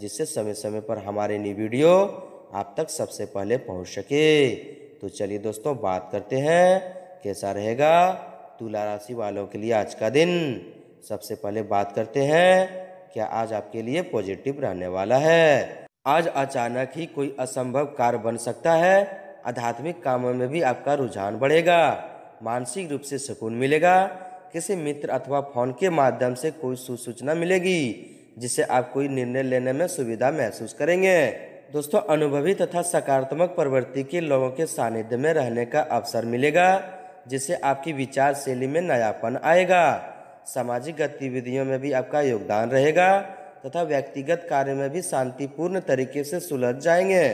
जिससे समय समय पर हमारे नई वीडियो आप तक सबसे पहले पहुंच सके तो चलिए दोस्तों बात करते हैं कैसा रहेगा तुला राशि वालों के लिए आज का दिन सबसे पहले बात करते हैं क्या आज आपके लिए पॉजिटिव रहने वाला है आज अचानक ही कोई असंभव कार्य बन सकता है आध्यात्मिक कामों में भी आपका रुझान बढ़ेगा मानसिक रूप से सुकून मिलेगा किसी मित्र अथवा फोन के माध्यम से कोई सुसूचना मिलेगी जिससे आप कोई निर्णय लेने में सुविधा महसूस करेंगे दोस्तों अनुभवी तथा सकारात्मक प्रवृत्ति के लोगों के सानिध्य में रहने का अवसर मिलेगा जिससे आपकी विचार शैली में नयापन आएगा सामाजिक गतिविधियों में भी आपका योगदान रहेगा तथा व्यक्तिगत कार्य में भी शांतिपूर्ण तरीके से सुलझ जाएंगे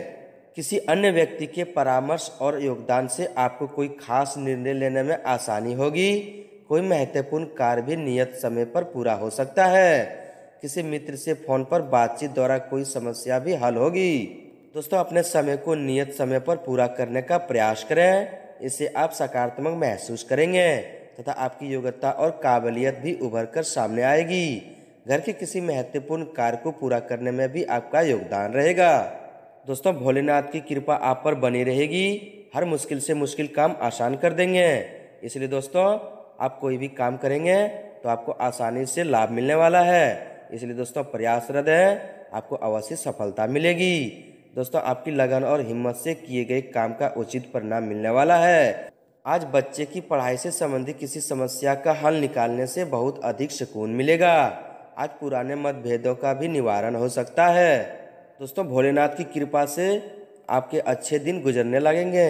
किसी अन्य व्यक्ति के परामर्श और योगदान से आपको कोई खास निर्णय लेने में आसानी होगी कोई महत्वपूर्ण कार्य भी नियत समय पर पूरा हो सकता है किसी मित्र से फ़ोन पर बातचीत द्वारा कोई समस्या भी हल होगी दोस्तों अपने समय को नियत समय पर पूरा करने का प्रयास करें इससे आप सकारात्मक महसूस करेंगे तथा आपकी योग्यता और काबिलियत भी उभर कर सामने आएगी घर के किसी महत्वपूर्ण कार्य को पूरा करने में भी आपका योगदान रहेगा दोस्तों भोलेनाथ की कृपा आप पर बनी रहेगी हर मुश्किल से मुश्किल काम आसान कर देंगे इसलिए दोस्तों आप कोई भी काम करेंगे तो आपको आसानी से लाभ मिलने वाला है इसलिए दोस्तों प्रयासरत है आपको अवश्य सफलता मिलेगी दोस्तों आपकी लगन और हिम्मत से किए गए काम का उचित परिणाम मिलने वाला है आज बच्चे की पढ़ाई से संबंधित किसी समस्या का हल निकालने से बहुत अधिक सुकून मिलेगा आज पुराने मतभेदों का भी निवारण हो सकता है दोस्तों भोलेनाथ की कृपा से आपके अच्छे दिन गुजरने लगेंगे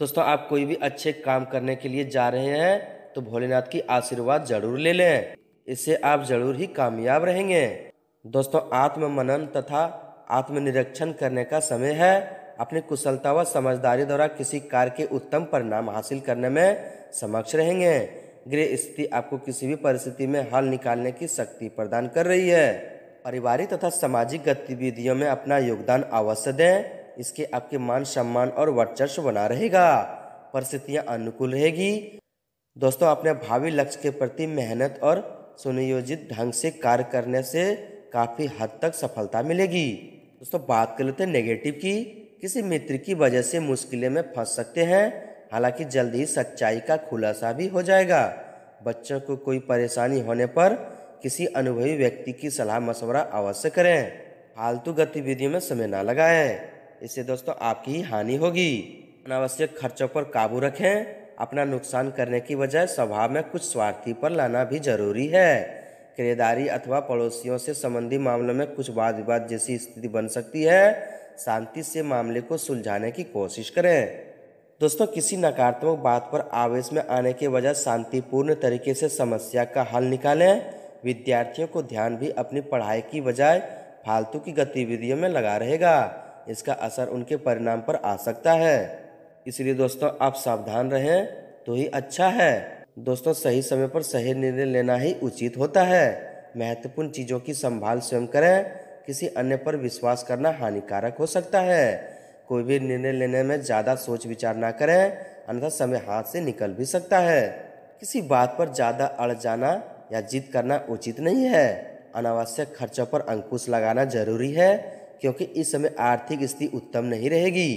दोस्तों आप कोई भी अच्छे काम करने के लिए जा रहे हैं तो भोलेनाथ की आशीर्वाद जरूर ले लें इससे आप जरूर ही कामयाब रहेंगे दोस्तों आत्म मनन तथा आत्मनिरीक्षण करने का समय है अपनी कुशलता व समझदारी द्वारा किसी कार्य के उत्तम परिणाम हासिल करने में समक्ष रहेंगे गृह स्थिति आपको किसी भी परिस्थिति में हल निकालने की शक्ति प्रदान कर रही है पारिवारिक तथा सामाजिक गतिविधियों में अपना योगदान अवश्य दें इसके आपके मान सम्मान और वर्चस्व बना रहेगा परिस्थितियाँ अनुकूल रहेगी दोस्तों अपने भावी लक्ष्य के प्रति मेहनत और सुनियोजित ढंग से कार्य करने से काफ़ी हद तक सफलता मिलेगी दोस्तों बात कर लेते हैं नेगेटिव की किसी मित्र की वजह से मुश्किलें में फंस सकते हैं हालांकि जल्द ही सच्चाई का खुलासा भी हो जाएगा बच्चों को कोई परेशानी होने पर किसी अनुभवी व्यक्ति की सलाह मशवरा अवश्य करें फालतू गतिविधियों में समय ना लगाएं इससे दोस्तों आपकी ही हानि होगी अनावश्यक खर्चों पर काबू रखें अपना नुकसान करने की बजाय स्वभाव में कुछ स्वार्थी पर लाना भी जरूरी है किरेदारी अथवा पड़ोसियों से संबंधी मामलों में कुछ वाद विवाद जैसी स्थिति बन सकती है शांति से मामले को सुलझाने की कोशिश करें दोस्तों किसी नकारात्मक बात पर आवेश में आने के बजाय शांतिपूर्ण तरीके से समस्या का हल निकालें विद्यार्थियों को ध्यान भी अपनी पढ़ाई की बजाय फालतू की गतिविधियों में लगा रहेगा इसका असर उनके परिणाम पर आ सकता है इसलिए दोस्तों आप सावधान रहें तो ही अच्छा है दोस्तों सही समय पर सही निर्णय लेना ही उचित होता है महत्वपूर्ण चीज़ों की संभाल स्वयं करें किसी अन्य पर विश्वास करना हानिकारक हो सकता है कोई भी निर्णय लेने में ज़्यादा सोच विचार ना करें अन्यथा समय हाथ से निकल भी सकता है किसी बात पर ज़्यादा अड़ जाना या जीत करना उचित नहीं है अनावश्यक खर्चों पर अंकुश लगाना जरूरी है क्योंकि इस समय आर्थिक स्थिति उत्तम नहीं रहेगी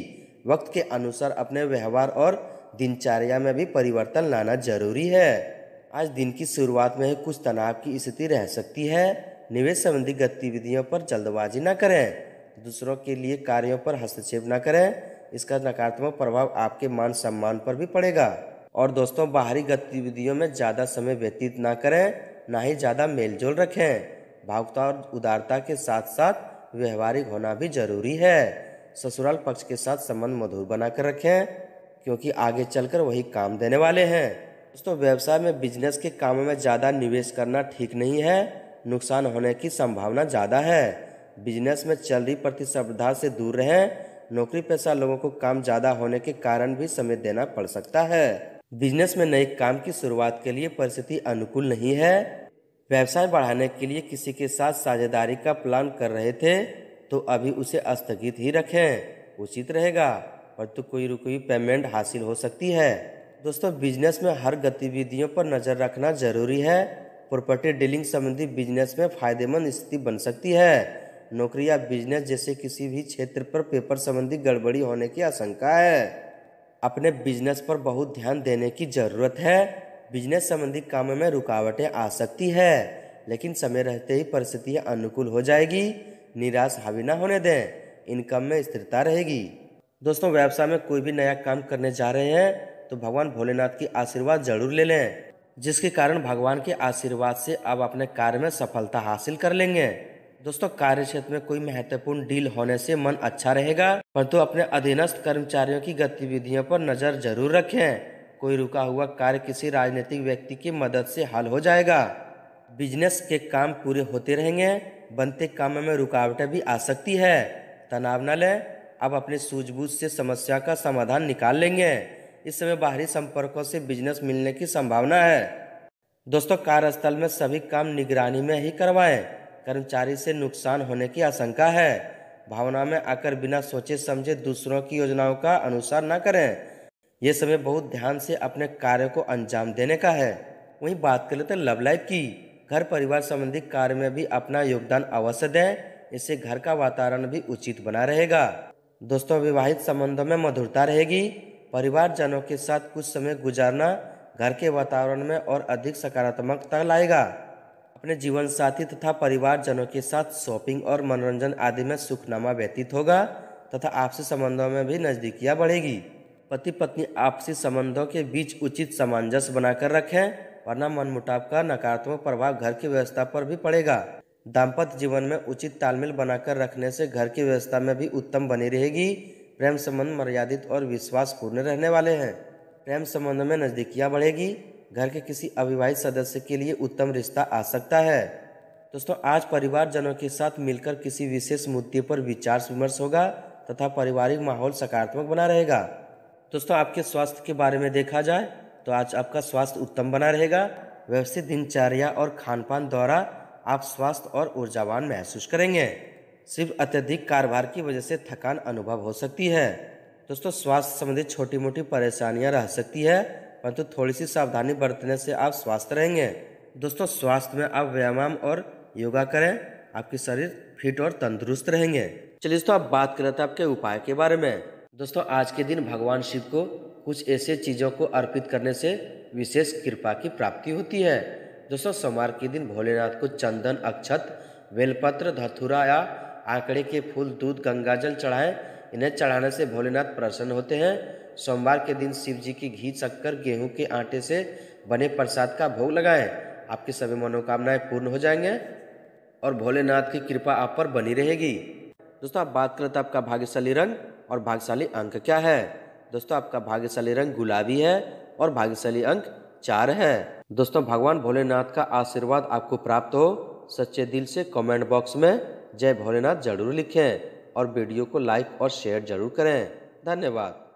वक्त के अनुसार अपने व्यवहार और दिनचर्या में भी परिवर्तन लाना जरूरी है आज दिन की शुरुआत में ही कुछ तनाव की स्थिति रह सकती है निवेश संबंधी गतिविधियों पर जल्दबाजी न करें दूसरों के लिए कार्यों पर हस्तक्षेप न करें इसका नकारात्मक प्रभाव आपके मान सम्मान पर भी पड़ेगा और दोस्तों बाहरी गतिविधियों में ज़्यादा समय व्यतीत ना करें ना ही ज़्यादा मेलजोल रखें भावुकता और उदारता के साथ साथ व्यवहारिक होना भी जरूरी है ससुराल पक्ष के साथ संबंध मधुर बनाकर रखें क्योंकि आगे चलकर वही काम देने वाले हैं दोस्तों व्यवसाय में बिजनेस के कामों में ज़्यादा निवेश करना ठीक नहीं है नुकसान होने की संभावना ज़्यादा है बिजनेस में चल रही प्रतिस्पर्धा से दूर रहें नौकरी पैसा लोगों को काम ज़्यादा होने के कारण भी समय देना पड़ सकता है बिजनेस में नए काम की शुरुआत के लिए परिस्थिति अनुकूल नहीं है व्यवसाय बढ़ाने के लिए किसी के साथ साझेदारी का प्लान कर रहे थे तो अभी उसे स्थगित ही रखें उचित रहेगा तो कोई रुकी पेमेंट हासिल हो सकती है दोस्तों बिजनेस में हर गतिविधियों पर नज़र रखना जरूरी है प्रॉपर्टी डीलिंग संबंधी बिजनेस में फायदेमंद स्थिति बन सकती है नौकरी या बिजनेस जैसे किसी भी क्षेत्र पर पेपर संबंधी गड़बड़ी होने की आशंका है अपने बिजनेस पर बहुत ध्यान देने की जरूरत है बिजनेस संबंधी कामों में रुकावटें आ सकती है लेकिन समय रहते ही परिस्थितियाँ अनुकूल हो जाएगी निराश हावी ना होने दें इनकम में स्थिरता रहेगी दोस्तों व्यवसाय में कोई भी नया काम करने जा रहे हैं तो भगवान भोलेनाथ की आशीर्वाद जरूर ले लें जिसके कारण भगवान के आशीर्वाद से आप अपने कार्य में सफलता हासिल कर लेंगे दोस्तों कार्य क्षेत्र में कोई महत्वपूर्ण डील होने से मन अच्छा रहेगा परंतु तो अपने अधीनस्थ कर्मचारियों की गतिविधियों पर नजर जरूर रखें कोई रुका हुआ कार्य किसी राजनीतिक व्यक्ति की मदद से हल हो जाएगा बिजनेस के काम पूरे होते रहेंगे बनते काम में रुकावटें भी आ सकती है तनाव न लें आप अपने सूझबूझ से समस्या का समाधान निकाल लेंगे इस समय बाहरी संपर्कों से बिजनेस मिलने की संभावना है दोस्तों कार्यस्थल में सभी काम निगरानी में ही करवाएं कर्मचारी से नुकसान होने की आशंका है भावना में आकर बिना सोचे समझे दूसरों की योजनाओं का अनुसार न करें यह समय बहुत ध्यान से अपने कार्य को अंजाम देने का है वहीं बात कर लेते लव लाइफ की घर परिवार संबंधी कार्य में भी अपना योगदान अवश्य दें इससे घर का वातावरण भी उचित बना रहेगा दोस्तों विवाहित संबंधों में मधुरता रहेगी परिवारजनों के साथ कुछ समय गुजारना घर के वातावरण में और अधिक सकारात्मकता लाएगा अपने जीवन साथी तथा परिवारजनों के साथ शॉपिंग और मनोरंजन आदि में सुखनामा व्यतीत होगा तथा आपसी संबंधों में भी नज़दीकियाँ बढ़ेगी पति पत्नी आपसी संबंधों के बीच उचित सामंजस्य बनाकर रखें वरना मनमुटाव का नकारात्मक प्रभाव घर की व्यवस्था पर भी पड़ेगा दाम्पत्य जीवन में उचित तालमेल बनाकर रखने से घर की व्यवस्था में भी उत्तम बनी रहेगी प्रेम संबंध मर्यादित और पूर्ण रहने वाले हैं प्रेम संबंध में नज़दीकियाँ बढ़ेगी घर के किसी अविवाहित सदस्य के लिए उत्तम रिश्ता आ सकता है दोस्तों आज परिवारजनों के साथ मिलकर किसी विशेष मुद्दे पर विचार विमर्श होगा तथा पारिवारिक माहौल सकारात्मक बना रहेगा दोस्तों आपके स्वास्थ्य के बारे में देखा जाए तो आज आपका स्वास्थ्य उत्तम बना रहेगा व्यवस्थित दिनचर्या और खान पान द्वारा आप स्वास्थ्य और ऊर्जावान महसूस करेंगे सिर्फ अत्यधिक कारोबार की वजह से थकान अनुभव हो सकती है दोस्तों स्वास्थ्य संबंधित छोटी मोटी परेशानियां रह सकती है परंतु थोड़ी सी सावधानी बरतने से आप स्वस्थ रहेंगे दोस्तों स्वास्थ्य में आप व्यायाम और योगा करें आपके शरीर फिट और तंदुरुस्त रहेंगे चलिए दोस्तों अब बात करें तो आपके उपाय के बारे में दोस्तों आज के दिन भगवान शिव को कुछ ऐसे चीज़ों को अर्पित करने से विशेष कृपा की प्राप्ति होती है दोस्तों सोमवार के दिन भोलेनाथ को चंदन अक्षत बेलपत्र धथुरा या आंकड़े के फूल दूध गंगाजल चढ़ाएं इन्हें चढ़ाने से भोलेनाथ प्रसन्न होते हैं सोमवार के दिन शिव जी की घी शक्कर गेहूं के आटे से बने प्रसाद का भोग लगाएं आपकी सभी मनोकामनाएं पूर्ण हो जाएंगे और भोलेनाथ की कृपा आप पर बनी रहेगी दोस्तों आप बात करें तो आपका भाग्यशाली रंग और भाग्यशाली अंक क्या है दोस्तों आपका भाग्यशाली रंग गुलाबी है और भाग्यशाली अंक चार है दोस्तों भगवान भोलेनाथ का आशीर्वाद आपको प्राप्त हो सच्चे दिल से कमेंट बॉक्स में जय भोलेनाथ जरूर लिखें और वीडियो को लाइक और शेयर जरूर करें धन्यवाद